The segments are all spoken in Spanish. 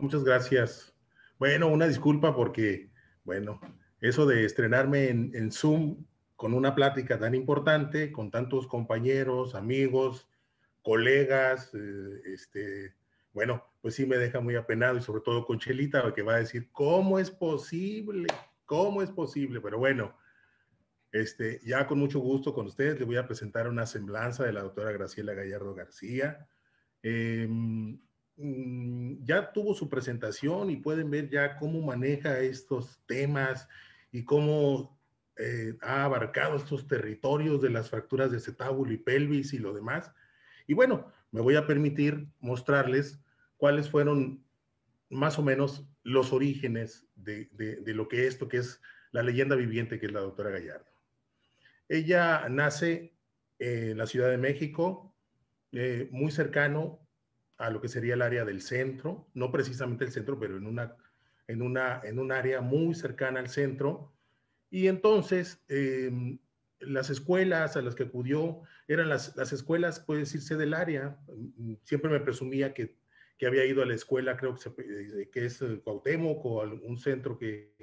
Muchas gracias. Bueno, una disculpa porque, bueno, eso de estrenarme en, Zoom con una plática tan importante, con tantos compañeros, amigos, colegas, eh, este, bueno, pues sí me deja muy apenado y sobre todo con Chelita, que va a decir, ¿cómo es posible? ¿Cómo es posible? Pero bueno, este, ya con mucho gusto con ustedes le voy a presentar una semblanza de la doctora Graciela Gallardo García. Eh, Mm, ya tuvo su presentación y pueden ver ya cómo maneja estos temas y cómo eh, ha abarcado estos territorios de las fracturas de cetábulo y pelvis y lo demás. Y bueno, me voy a permitir mostrarles cuáles fueron más o menos los orígenes de, lo que esto que es la leyenda viviente que es la doctora Gallardo. Ella nace en la Ciudad de México, eh, muy cercano a lo que sería el área del centro, no precisamente el centro, pero en una en una en un área muy cercana al centro. Y entonces em, las escuelas a las que acudió eran las, escuelas, puede decirse, del área. Mm, siempre me presumía que, había ido a la escuela, creo que, eh, es eh, Cuauhtémoc o algún centro que,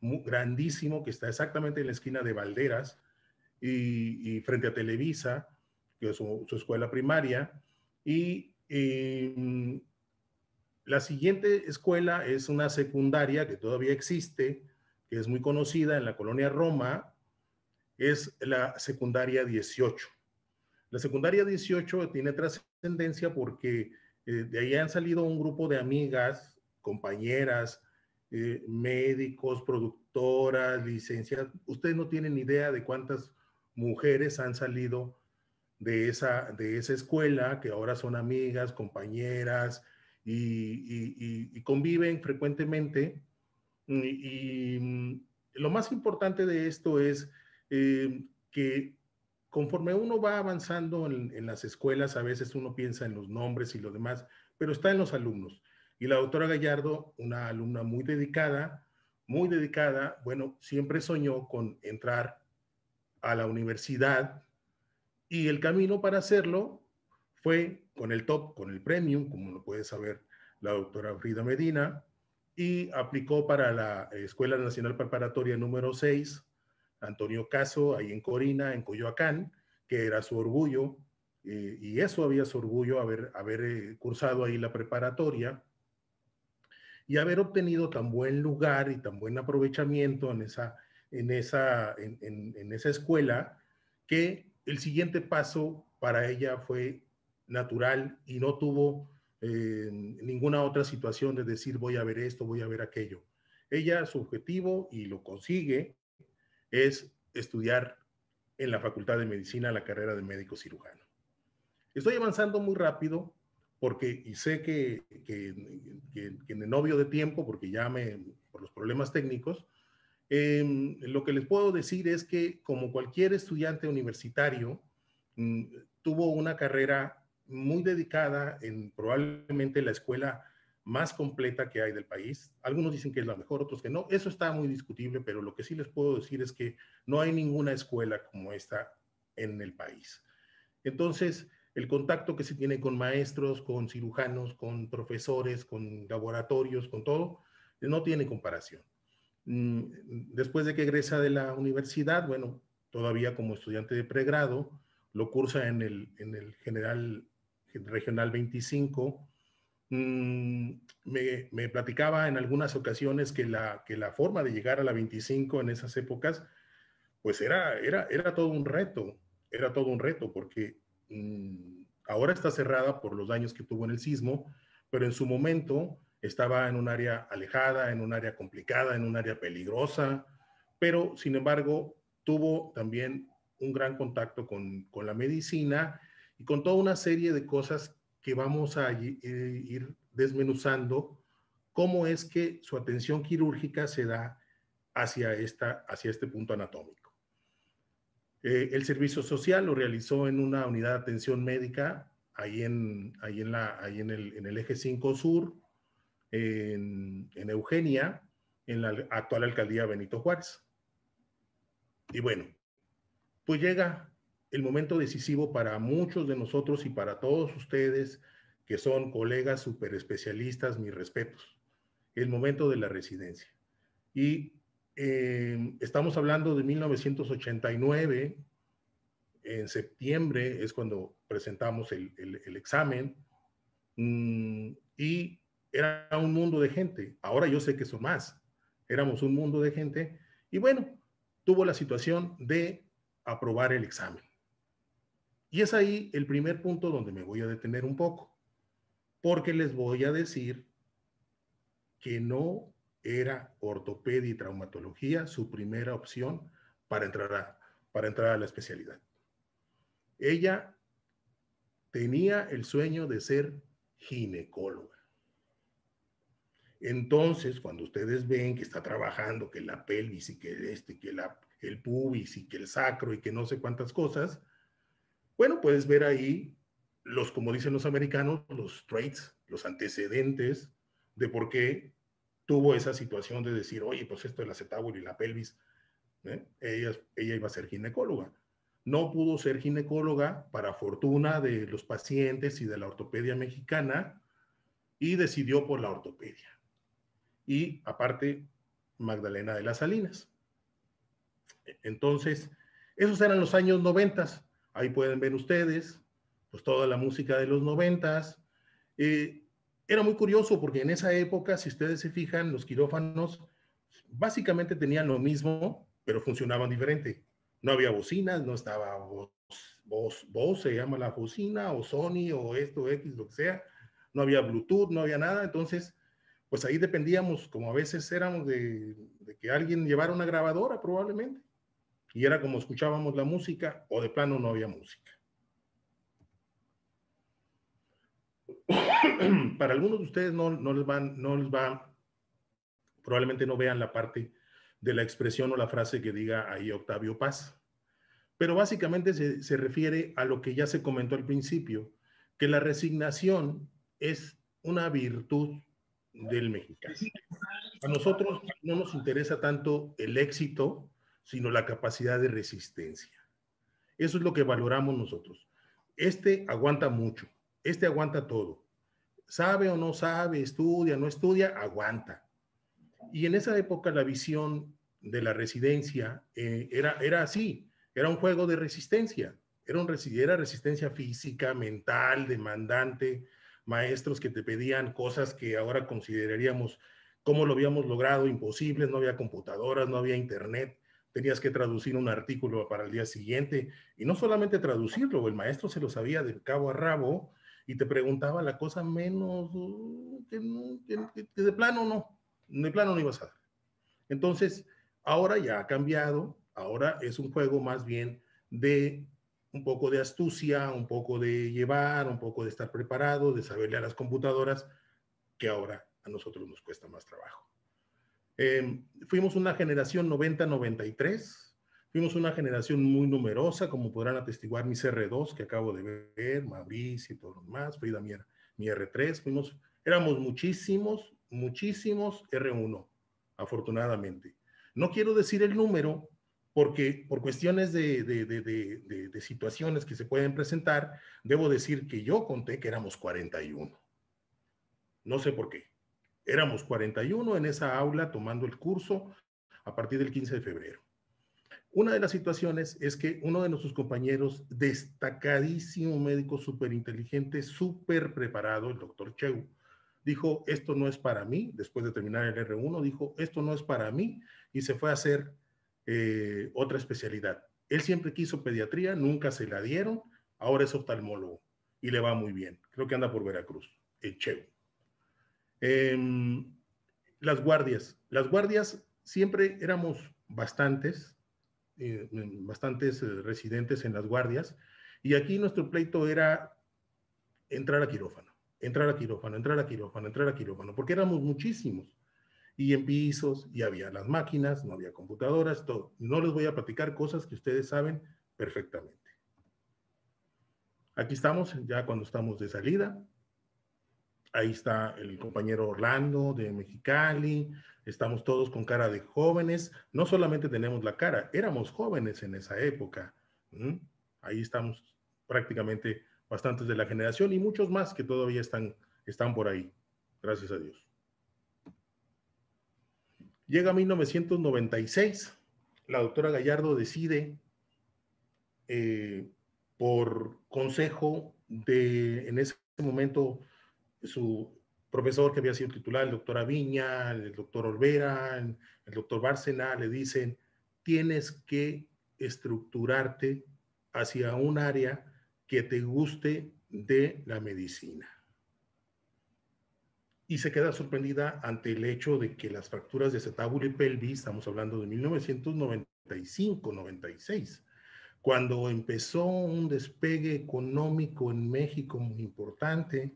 grandísimo que está exactamente en la esquina de Valderas y, frente a Televisa, que es su, su escuela primaria. Y y. Eh, mm, la siguiente escuela es una secundaria que todavía existe, que es muy conocida en la colonia Roma, es la secundaria 18. La secundaria 18 tiene trascendencia porque eh, de ahí han salido un grupo de amigas, compañeras, eh, médicos, productoras, licenciadas. Ustedes no tienen idea de cuántas mujeres han salido de esa, de esa escuela, que ahora son amigas, compañeras y, conviven frecuentemente. Y, mm, lo más importante de esto es eh, que conforme uno va avanzando en, en, las escuelas, a veces uno piensa en los nombres y lo demás, pero está en los alumnos. Y la doctora Gallardo, una alumna muy dedicada, muy dedicada, bueno, siempre soñó con entrar a la universidad y el camino para hacerlo fue con el top, con el premium, como lo puede saber la doctora Frida Medina, y aplicó para la Escuela Nacional Preparatoria número 6, Antonio Caso, ahí en Corina, en Coyoacán, que era su orgullo, eh, y eso había su orgullo haber, haber eh, cursado ahí la preparatoria y haber obtenido tan buen lugar y tan buen aprovechamiento en esa, en esa, en esa escuela que el siguiente paso para ella fue natural y no tuvo eh, ninguna otra situación de decir voy a ver esto, voy a ver aquello. Ella, su objetivo, y lo consigue, es estudiar en la Facultad de Medicina la carrera de médico cirujano. Estoy avanzando muy rápido porque, y sé que, que, que, que en el novio de tiempo, porque ya me, por los problemas técnicos, Em, lo que les puedo decir es que como cualquier estudiante universitario, mm, tuvo una carrera muy dedicada en probablemente la escuela más completa que hay del país. Algunos dicen que es la mejor, otros que no. Eso está muy discutible, pero lo que sí les puedo decir es que no hay ninguna escuela como esta en el país. Entonces, el contacto que se tiene con maestros, con cirujanos, con profesores, con laboratorios, con todo, no tiene comparación. Mm, después de que egresa de la universidad, bueno, todavía como estudiante de pregrado, lo cursa en el, General Regional 25. Mm, me, platicaba en algunas ocasiones que la, forma de llegar a la 25 en esas épocas, pues era, era todo un reto, era todo un reto, porque mm, ahora está cerrada por los daños que tuvo en el sismo, pero en su momento estaba en un área alejada, en un área complicada, en un área peligrosa, pero sin embargo tuvo también un gran contacto con, la medicina y con toda una serie de cosas que vamos a ir desmenuzando, cómo es que su atención quirúrgica se da hacia, esta, hacia este punto anatómico. Eh, el servicio social lo realizó en una unidad de atención médica ahí en, ahí en, la, en, el, en el eje 5 sur, en, Eugenia, en la actual alcaldía Benito Juárez. Y bueno, pues llega el momento decisivo para muchos de nosotros y para todos ustedes que son colegas super especialistas, mis respetos, el momento de la residencia. Y eh, estamos hablando de 1989, en septiembre es cuando presentamos el, examen, mm, y era un mundo de gente. Ahora yo sé que son más. Éramos un mundo de gente. Y bueno, tuvo la situación de aprobar el examen. Y es ahí el primer punto donde me voy a detener un poco, porque les voy a decir que no era ortopedia y traumatología su primera opción para entrar a, para entrar a la especialidad. Ella tenía el sueño de ser ginecóloga. Entonces, cuando ustedes ven que está trabajando, que la pelvis y que este, que el pubis y que el sacro y que no sé cuántas cosas, bueno, puedes ver ahí los, como dicen los americanos, los traits, los antecedentes de por qué tuvo esa situación de decir, oye, pues esto la acetábulo y la pelvis, ¿eh? ella, ella iba a ser ginecóloga. No pudo ser ginecóloga para fortuna de los pacientes y de la ortopedia mexicana y decidió por la ortopedia y aparte Magdalena de las Salinas. Entonces, esos eran los años noventas. Ahí pueden ver ustedes, pues toda la música de los noventas. Eh, era muy curioso porque en esa época, si ustedes se fijan, los quirófanos básicamente tenían lo mismo, pero funcionaban diferente. No había bocinas, no estaba voz, voz se llama la bocina, o Sony, o esto, X, lo que sea. No había Bluetooth, no había nada. Entonces, pues ahí dependíamos, como a veces éramos de, que alguien llevara una grabadora probablemente, y era como escuchábamos la música o de plano no había música. Para algunos de ustedes no, no les van, no les va, probablemente no vean la parte de la expresión o la frase que diga ahí Octavio Paz, pero básicamente se, se refiere a lo que ya se comentó al principio, que la resignación es una virtud del mexicano. A nosotros no nos interesa tanto el éxito, sino la capacidad de resistencia. Eso es lo que valoramos nosotros. Este aguanta mucho, este aguanta todo. Sabe o no sabe, estudia, no estudia, aguanta. Y en esa época la visión de la residencia eh, era, era así, era un juego de resistencia, era, un, era resistencia física, mental, demandante, maestros que te pedían cosas que ahora consideraríamos como lo habíamos logrado, imposibles, no había computadoras, no había internet, tenías que traducir un artículo para el día siguiente y no solamente traducirlo, el maestro se lo sabía de cabo a rabo y te preguntaba la cosa menos uh, mm, que, que de plano no, de plano no ibas a dar. Entonces, ahora ya ha cambiado, ahora es un juego más bien de un poco de astucia, un poco de llevar, un poco de estar preparado, de saberle a las computadoras, que ahora a nosotros nos cuesta más trabajo. Em, fuimos una generación 90-93, fuimos una generación muy numerosa, como podrán atestiguar mis R2 que acabo de ver, Mauricio y todos los demás, Frida mi, mi R3, fuimos, éramos muchísimos, muchísimos R1, afortunadamente. No quiero decir el número, porque por cuestiones de, situaciones que se pueden presentar, debo decir que yo conté que éramos 41. No sé por qué. Éramos 41 en esa aula tomando el curso a partir del 15 de febrero. Una de las situaciones es que uno de nuestros compañeros, destacadísimo médico súper inteligente, súper preparado, el doctor Cheu, dijo, esto no es para mí, después de terminar el R1, dijo, esto no es para mí, y se fue a hacer eh, otra especialidad. Él siempre quiso pediatría, nunca se la dieron, ahora es oftalmólogo y le va muy bien. Creo que anda por Veracruz, el Cheo. Em, las guardias. Las guardias siempre éramos bastantes, eh, bastantes eh, residentes en las guardias, y aquí nuestro pleito era entrar a quirófano, entrar a quirófano, entrar a quirófano, entrar a quirófano, porque éramos muchísimos y en pisos, y había las máquinas, no había computadoras, todo. No les voy a platicar cosas que ustedes saben perfectamente. Aquí estamos, ya cuando estamos de salida. Ahí está el compañero Orlando de Mexicali. Estamos todos con cara de jóvenes. No solamente tenemos la cara, éramos jóvenes en esa época. Ahí estamos prácticamente bastantes de la generación y muchos más que todavía están, están por ahí. Gracias a Dios. Llega 1996, la doctora Gallardo decide, eh, por consejo de, en ese momento, su profesor que había sido titular, el doctor Aviña, el doctor Olvera, el doctor Bárcena, le dicen, tienes que estructurarte hacia un área que te guste de la medicina y se queda sorprendida ante el hecho de que las fracturas de acetábulo y pelvis, estamos hablando de 1995-96, cuando empezó un despegue económico en México muy importante,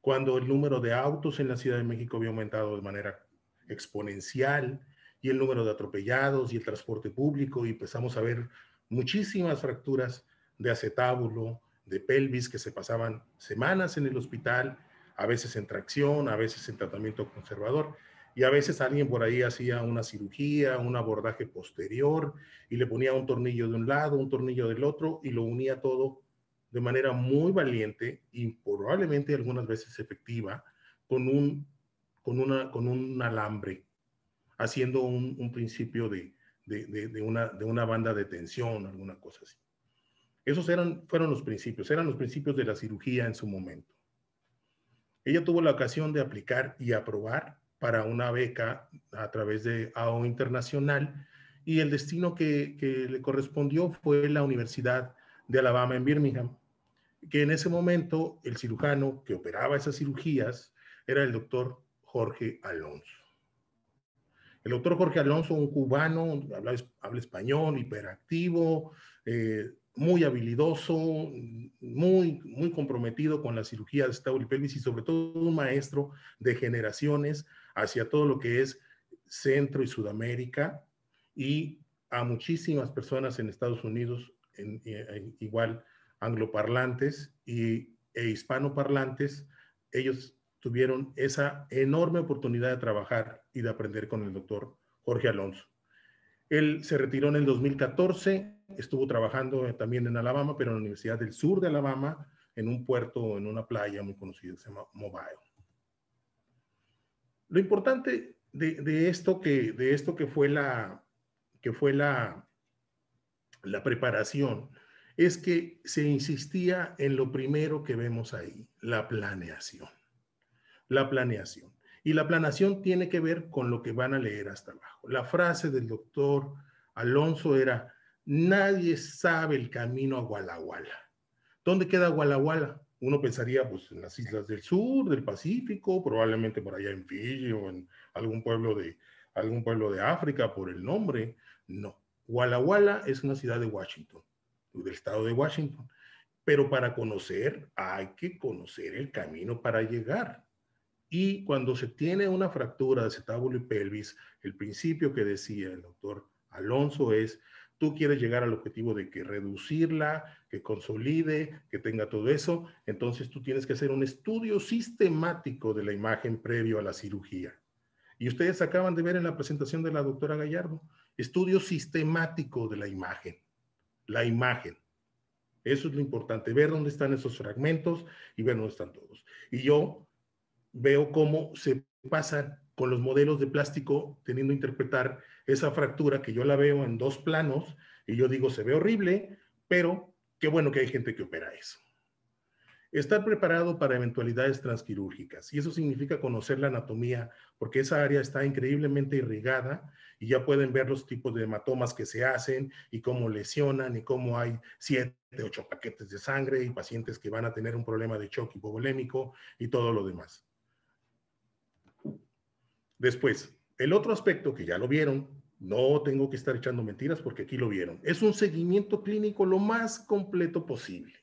cuando el número de autos en la Ciudad de México había aumentado de manera exponencial y el número de atropellados y el transporte público y empezamos a ver muchísimas fracturas de acetábulo, de pelvis que se pasaban semanas en el hospital a veces en tracción, a veces en tratamiento conservador. Y a veces alguien por ahí hacía una cirugía, un abordaje posterior y le ponía un tornillo de un lado, un tornillo del otro y lo unía todo de manera muy valiente y probablemente algunas veces efectiva con un, con una, con un alambre, haciendo un, principio de, de, una, de una banda de tensión, alguna cosa así. Esos eran, fueron los principios, eran los principios de la cirugía en su momento. Ella tuvo la ocasión de aplicar y aprobar para una beca a través de AO Internacional y el destino que, le correspondió fue la Universidad de Alabama en Birmingham, que en ese momento el cirujano que operaba esas cirugías era el doctor Jorge Alonso. El doctor Jorge Alonso, un cubano, habla, habla español, hiperactivo, eh, muy habilidoso, muy, muy comprometido con la cirugía de Estado y pelvis y sobre todo un maestro de generaciones hacia todo lo que es Centro y Sudamérica y a muchísimas personas en Estados Unidos, en, e, igual angloparlantes y, e hispanoparlantes, ellos tuvieron esa enorme oportunidad de trabajar y de aprender con el doctor Jorge Alonso. Él se retiró en el 2014, estuvo trabajando eh, también en Alabama, pero en la Universidad del Sur de Alabama, en un puerto, en una playa muy conocida, que se llama Mobile. Lo importante de, de esto, que, de esto que fue la, que fue la, la preparación es que se insistía en lo primero que vemos ahí, la planeación. La planeación. Y la planación tiene que ver con lo que van a leer hasta abajo. La frase del doctor Alonso era, nadie sabe el camino a Gualaguala. ¿Dónde queda Gualaguala? Uno pensaría pues, en las islas del sur, del Pacífico, probablemente por allá en Fiji o en algún pueblo de, algún pueblo de África por el nombre. No, Walla es una ciudad de Washington, del estado de Washington. Pero para conocer hay que conocer el camino para llegar. Y cuando se tiene una fractura de acetábulo y pelvis, el principio que decía el doctor Alonso es, tú quieres llegar al objetivo de que reducirla, que consolide, que tenga todo eso, entonces tú tienes que hacer un estudio sistemático de la imagen previo a la cirugía. Y ustedes acaban de ver en la presentación de la doctora Gallardo, estudio sistemático de la imagen, la imagen. Eso es lo importante, ver dónde están esos fragmentos y ver dónde están todos. Y yo veo cómo se pasa con los modelos de plástico teniendo interpretar esa fractura que yo la veo en dos planos y yo digo se ve horrible, pero qué bueno que hay gente que opera eso. Estar preparado para eventualidades transquirúrgicas y eso significa conocer la anatomía porque esa área está increíblemente irrigada y ya pueden ver los tipos de hematomas que se hacen y cómo lesionan y cómo hay siete, ocho paquetes de sangre y pacientes que van a tener un problema de shock hipovolémico y todo lo demás. Después, el otro aspecto que ya lo vieron, no tengo que estar echando mentiras porque aquí lo vieron, es un seguimiento clínico lo más completo posible.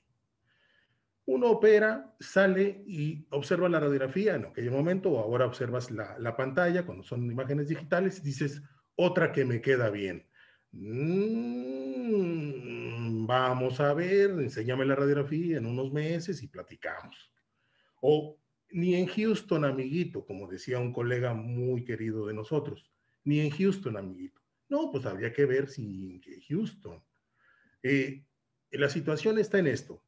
Uno opera, sale y observa la radiografía en aquel momento, o ahora observas la, pantalla cuando son imágenes digitales y dices, otra que me queda bien. Mm, vamos a ver, enséñame la radiografía en unos meses y platicamos. O ni en Houston, amiguito, como decía un colega muy querido de nosotros, ni en Houston, amiguito. No, pues habría que ver si en Houston. Eh, la situación está en esto.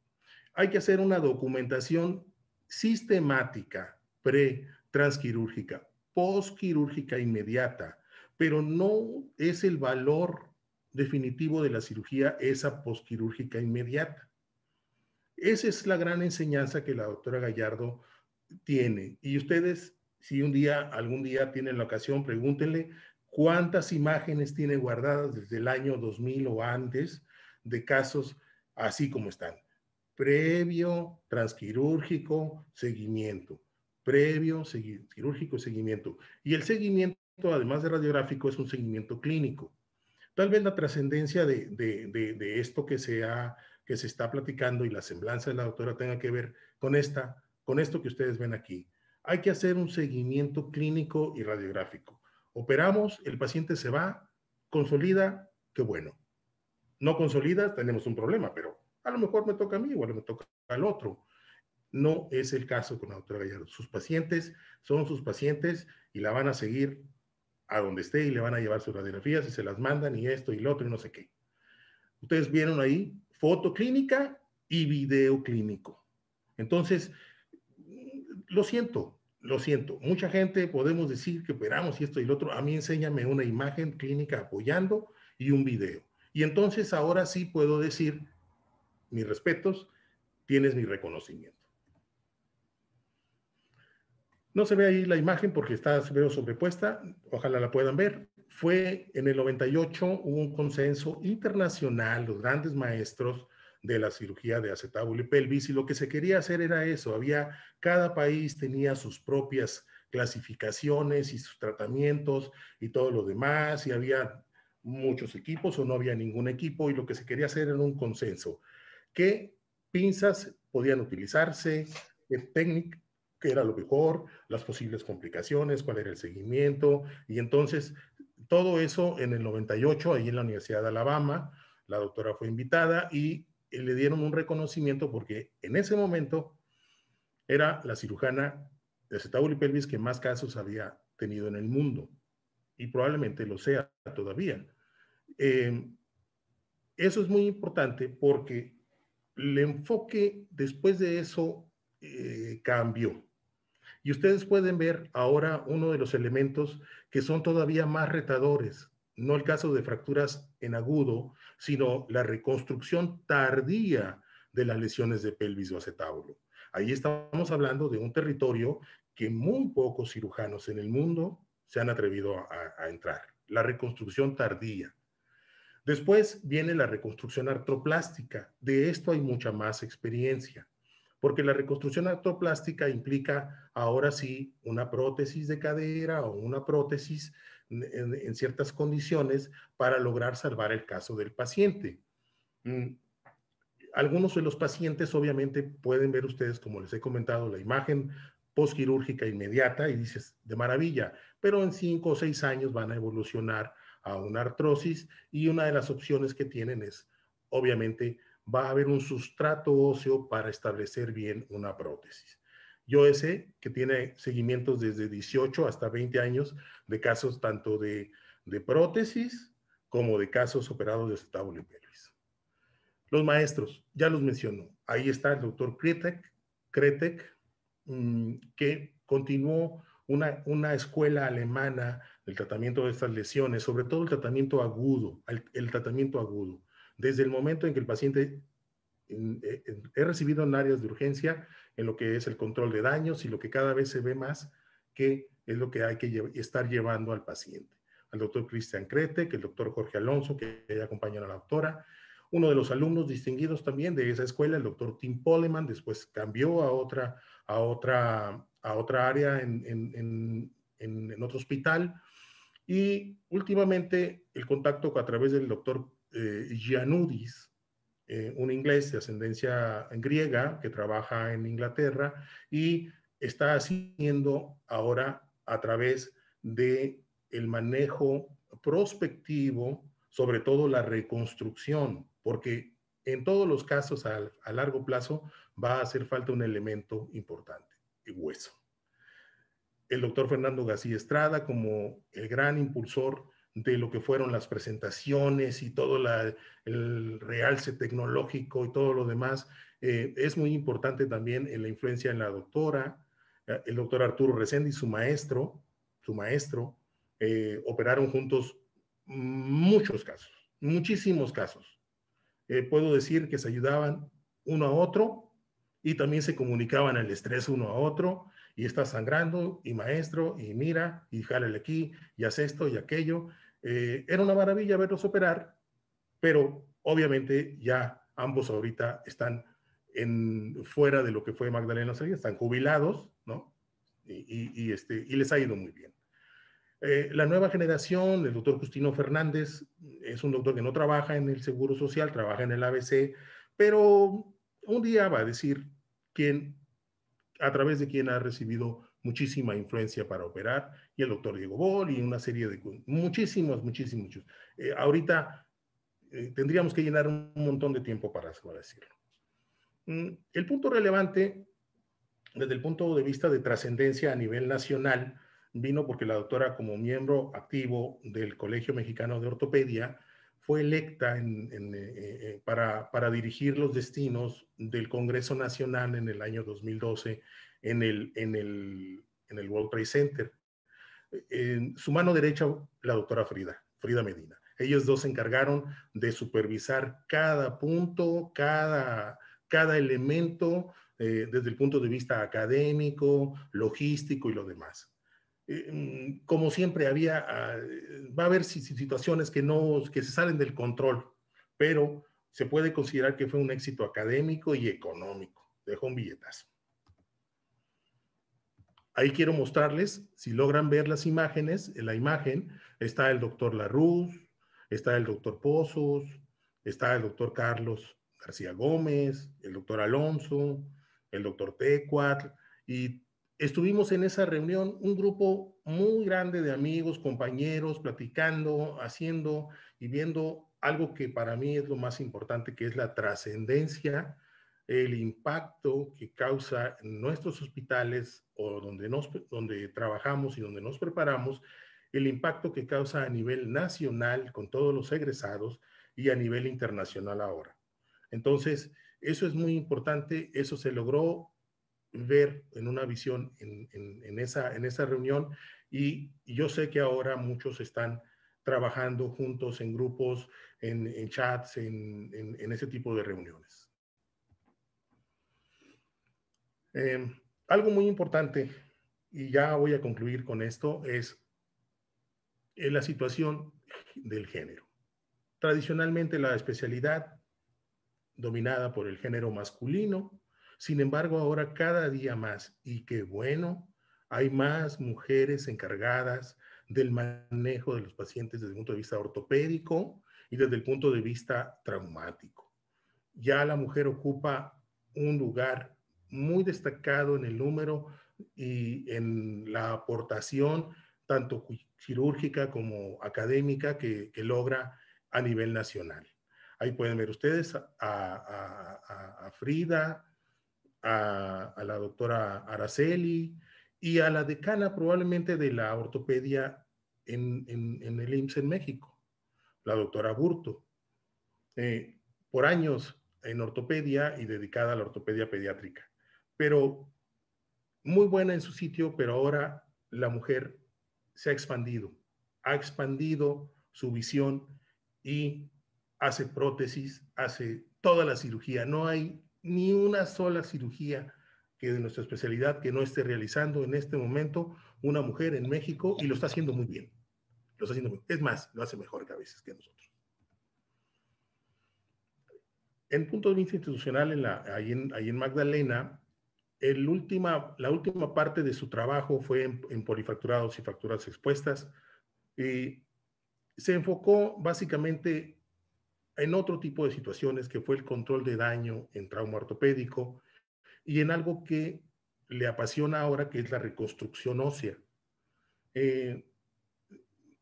Hay que hacer una documentación sistemática, pre-transquirúrgica, postquirúrgica inmediata, pero no es el valor definitivo de la cirugía esa posquirúrgica inmediata. Esa es la gran enseñanza que la doctora Gallardo tiene. Y ustedes, si un día, algún día tienen la ocasión, pregúntenle cuántas imágenes tiene guardadas desde el año 2000 o antes de casos así como están. Previo, transquirúrgico, seguimiento. Previo, quirúrgico, seguimiento. Y el seguimiento, además de radiográfico, es un seguimiento clínico. Tal vez la trascendencia de, esto que se, que se está platicando y la semblanza de la doctora tenga que ver con esta con esto que ustedes ven aquí. Hay que hacer un seguimiento clínico y radiográfico. Operamos, el paciente se va, consolida, qué bueno. No consolida, tenemos un problema, pero a lo mejor me toca a mí o a me toca al otro. No es el caso con la doctora Gallardo. Sus pacientes son sus pacientes y la van a seguir a donde esté y le van a llevar sus radiografías y se las mandan y esto y lo otro y no sé qué. Ustedes vieron ahí foto clínica y video clínico. Entonces, lo siento, lo siento. Mucha gente podemos decir que esperamos y esto y lo otro. A mí enséñame una imagen clínica apoyando y un video. Y entonces ahora sí puedo decir, mis respetos, tienes mi reconocimiento. No se ve ahí la imagen porque está, sobrepuesta, ojalá la puedan ver. Fue en el 98, un consenso internacional, los grandes maestros de la cirugía de acetábulo y pelvis y lo que se quería hacer era eso, había, cada país tenía sus propias clasificaciones y sus tratamientos y todo lo demás y había muchos equipos o no había ningún equipo y lo que se quería hacer era un consenso. ¿Qué pinzas podían utilizarse? ¿Qué técnica? qué era lo mejor, las posibles complicaciones, cuál era el seguimiento, y entonces todo eso en el 98, ahí en la Universidad de Alabama, la doctora fue invitada y le dieron un reconocimiento porque en ese momento era la cirujana de y pelvis que más casos había tenido en el mundo y probablemente lo sea todavía. Eh, eso es muy importante porque el enfoque después de eso eh, cambió. Y ustedes pueden ver ahora uno de los elementos que son todavía más retadores no el caso de fracturas en agudo, sino la reconstrucción tardía de las lesiones de pelvis o acetábulo. Ahí estamos hablando de un territorio que muy pocos cirujanos en el mundo se han atrevido a, entrar, la reconstrucción tardía. Después viene la reconstrucción artroplástica. De esto hay mucha más experiencia, porque la reconstrucción artroplástica implica ahora sí una prótesis de cadera o una prótesis en, ciertas condiciones para lograr salvar el caso del paciente. Mm, algunos de los pacientes, obviamente, pueden ver ustedes, como les he comentado, la imagen postquirúrgica inmediata y dices, de maravilla, pero en cinco o seis años van a evolucionar a una artrosis y una de las opciones que tienen es, obviamente, va a haber un sustrato óseo para establecer bien una prótesis. Yo ese que tiene seguimientos desde 18 hasta 20 años de casos tanto de, prótesis como de casos operados de cetábulo y pelvis. Los maestros, ya los mencionó, Ahí está el doctor Kretek, mm, que continuó una, una, escuela alemana del tratamiento de estas lesiones, sobre todo el tratamiento agudo, el tratamiento agudo. Desde el momento en que el paciente eh, he recibido en áreas de urgencia en lo que es el control de daños y lo que cada vez se ve más que es lo que hay que estar llevando al paciente. Al doctor Cristian Crete, que el doctor Jorge Alonso, que acompañó a la doctora. Uno de los alumnos distinguidos también de esa escuela, el doctor Tim Poleman, después cambió a otra, a otra, a otra área en, en, otro hospital. Y últimamente el contacto a través del doctor eh, Gianudis, eh, un inglés de ascendencia griega que trabaja en Inglaterra y está haciendo ahora a través de el manejo prospectivo, sobre todo la reconstrucción, porque en todos los casos a, a largo plazo va a hacer falta un elemento importante, el hueso. El doctor Fernando García Estrada, como el gran impulsor de lo que fueron las presentaciones y todo el realce tecnológico y todo lo demás. Eh, es muy importante también en eh, la influencia en la doctora, eh, el doctor Arturo y su maestro, su maestro, operaron juntos muchos casos, muchísimos casos. puedo decir que se ayudaban uno a otro y también se comunicaban el estrés uno a otro y está sangrando y maestro y mira y jálale aquí y haz esto y aquello eh, era una maravilla verlos operar, pero obviamente ya ambos ahorita están en, fuera de lo que fue Magdalena Salinas, están jubilados, ¿no? Y, este, y les ha ido muy bien. Eh, la nueva generación, el doctor Justino Fernández, es un doctor que no trabaja en el Seguro Social, trabaja en el ABC, pero un día va a decir quién, a través de quién ha recibido muchísima influencia para operar, y el doctor Diego Bol, y una serie de muchísimos, muchísimos, eh, ahorita eh, tendríamos que llenar un montón de tiempo para, para decirlo. Mm, el punto relevante, desde el punto de vista de trascendencia a nivel nacional, vino porque la doctora, como miembro activo del Colegio Mexicano de Ortopedia, fue electa eh, para, para, dirigir los destinos del Congreso Nacional en el año 2012 en el, en World Trade Center. En su mano derecha, la doctora Frida, Frida Medina. Ellos dos se encargaron de supervisar cada punto, cada, cada elemento eh, desde el punto de vista académico, logístico y lo demás. Eh, mm, como siempre había, ah, va a haber situaciones que, no, que se salen del control, pero se puede considerar que fue un éxito académico y económico. Dejó un billetazo. Ahí quiero mostrarles, si logran ver las imágenes, en la imagen está el doctor Larruz, está el doctor Pozos, está el doctor Carlos García Gómez, el doctor Alonso, el doctor Tecuatl, y estuvimos en esa reunión un grupo muy grande de amigos, compañeros, platicando, haciendo y viendo algo que para mí es lo más importante, que es la trascendencia el impacto que causa en nuestros hospitales o donde, nos, donde trabajamos y donde nos preparamos, el impacto que causa a nivel nacional con todos los egresados y a nivel internacional ahora. Entonces, eso es muy importante, eso se logró ver en una visión en, esa, en esa reunión y, yo sé que ahora muchos están trabajando juntos en grupos, en, en chats, en ese tipo de reuniones. Em, algo muy importante, y ya voy a concluir con esto, es eh, la situación del género. Tradicionalmente la especialidad dominada por el género masculino, sin embargo ahora cada día más, y qué bueno, hay más mujeres encargadas del manejo de los pacientes desde el punto de vista ortopédico y desde el punto de vista traumático. Ya la mujer ocupa un lugar muy destacado en el número y en la aportación tanto quirúrgica como académica que, logra a nivel nacional. Ahí pueden ver ustedes a, Frida, a, la doctora Araceli y a la decana probablemente de la ortopedia en, el IMSS en México, la doctora Burto. Eh, por años en ortopedia y dedicada a la ortopedia pediátrica pero muy buena en su sitio, pero ahora la mujer se ha expandido, ha expandido su visión y hace prótesis, hace toda la cirugía. No hay ni una sola cirugía que de nuestra especialidad que no esté realizando en este momento una mujer en México y lo está haciendo muy bien. Lo está haciendo Es más, lo hace mejor que a veces que nosotros. En punto de vista institucional, en ahí en Magdalena, última, la última parte de su trabajo fue en, polifacturados y facturas expuestas. Y se enfocó básicamente en otro tipo de situaciones que fue el control de daño en trauma ortopédico y en algo que le apasiona ahora, que es la reconstrucción ósea. Eh,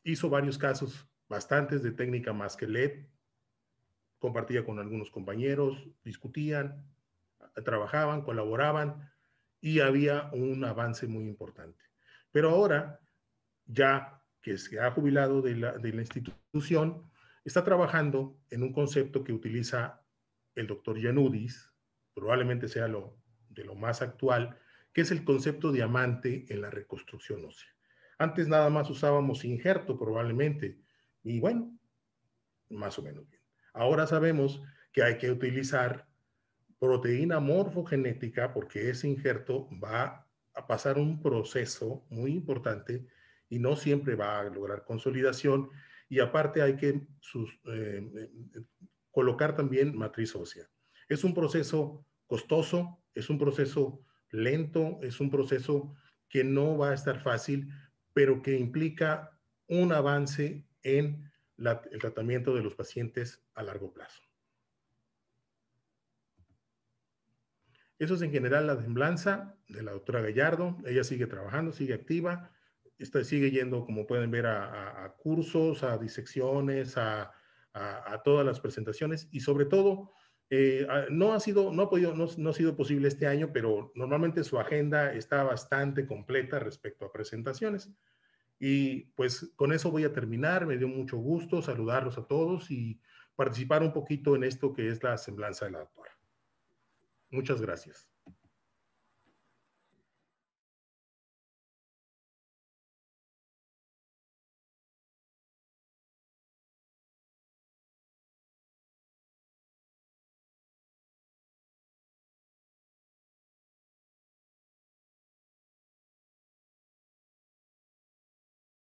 hizo varios casos, bastantes de técnica más e compartía con algunos compañeros, discutían, trabajaban, colaboraban y había un avance muy importante. Pero ahora, ya que se ha jubilado de la, institución, está trabajando en un concepto que utiliza el doctor Yanudis, probablemente sea lo de lo más actual, que es el concepto diamante en la reconstrucción ósea. Antes nada más usábamos injerto probablemente, y bueno, más o menos bien. Ahora sabemos que hay que utilizar proteína morfogenética, porque ese injerto va a pasar un proceso muy importante y no siempre va a lograr consolidación. Y aparte hay que eh, colocar también matriz ósea. Es un proceso costoso, es un proceso lento, es un proceso que no va a estar fácil, pero que implica un avance en el tratamiento de los pacientes a largo plazo. Eso es en general la semblanza de la doctora Gallardo. Ella sigue trabajando, sigue activa, está, sigue yendo, como pueden ver, a, cursos, a disecciones, a, todas las presentaciones y sobre todo, eh, no, ha sido, no, podido, no, no ha sido posible este año, pero normalmente su agenda está bastante completa respecto a presentaciones. Y pues con eso voy a terminar. Me dio mucho gusto saludarlos a todos y participar un poquito en esto que es la semblanza de la doctora. Muchas gracias.